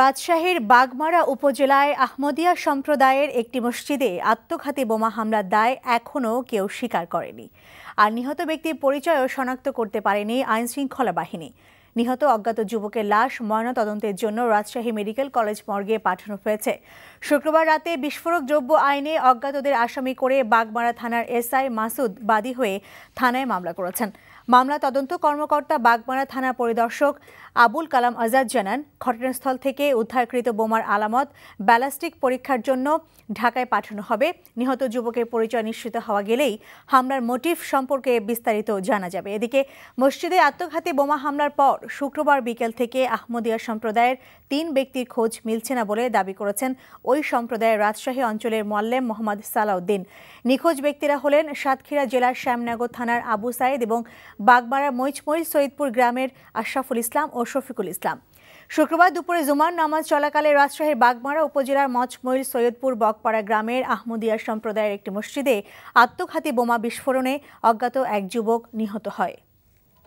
রাজশাহীর বাগমারা উপজেলায় আহমদিয়া সম্প্রদায়ের একটি মসজিদে আত্মঘাতী বোমা হামলার দায় এখনও কেউ স্বীকার করেনি আর নিহত ব্যক্তির পরিচয়ও শনাক্ত করতে পারেনি আইনশৃঙ্খলা বাহিনী নিহত অজ্ঞাত যুবকের লাশ ময়নাতদন্তের জন্য রাজশাহী মেডিকেল কলেজ মর্গে পাঠানো হয়েছে শুক্রবার রাতে বিস্ফোরক দ্রব্য আইনে অজ্ঞাতদের আসামি করে বাগমারা থানার এসআই মাসুদ বাদী হয়ে থানায় মামলা করেছেন মামলা তদন্ত কর্মকর্তা বাগমারা থানা পরিদর্শক আবুল কালাম আজাদ জানান ঘটনাস্থল থেকে উদ্ধারকৃত বোমার আলামত ব্যালাস্টিক পরীক্ষার জন্য ঢাকায় পাঠানো হবে নিহত যুবকের পরিচয় নিশ্চিত হওয়া গেলেই হামলার মোটিভ সম্পর্কে বিস্তারিত জানা যাবে এদিকে মসজিদে আত্মঘাতী বোমা হামলার পর শুক্রবার বিকেল থেকে আহমদিয়া সম্প্রদায়ের তিন ব্যক্তির খোঁজ মিলছে না বলে দাবি করেছেন ওই সম্প্রদায়ের রাজশাহী অঞ্চলের মোয়াল্লেম মোহাম্মদ সালাউদ্দিন নিখোঁজ ব্যক্তিরা হলেন সাতক্ষীরা জেলার শ্যামনগর থানার আবু সাইদ এবং বাগবাড়ার মইচমই সৈয়দপুর গ্রামের আশরাফুল ইসলাম ও শফিকুল ইসলাম শুক্রবার দুপুরে জুমার নামাজ চলাকালে রাজশাহীর বাগমারা উপজেলার মচমইল সৈয়দপুর বকপাড়া গ্রামের আহমদিয়া সম্প্রদায়ের একটি মসজিদে আত্মঘাতী বোমা বিস্ফোরণে অজ্ঞাত এক যুবক নিহত হয়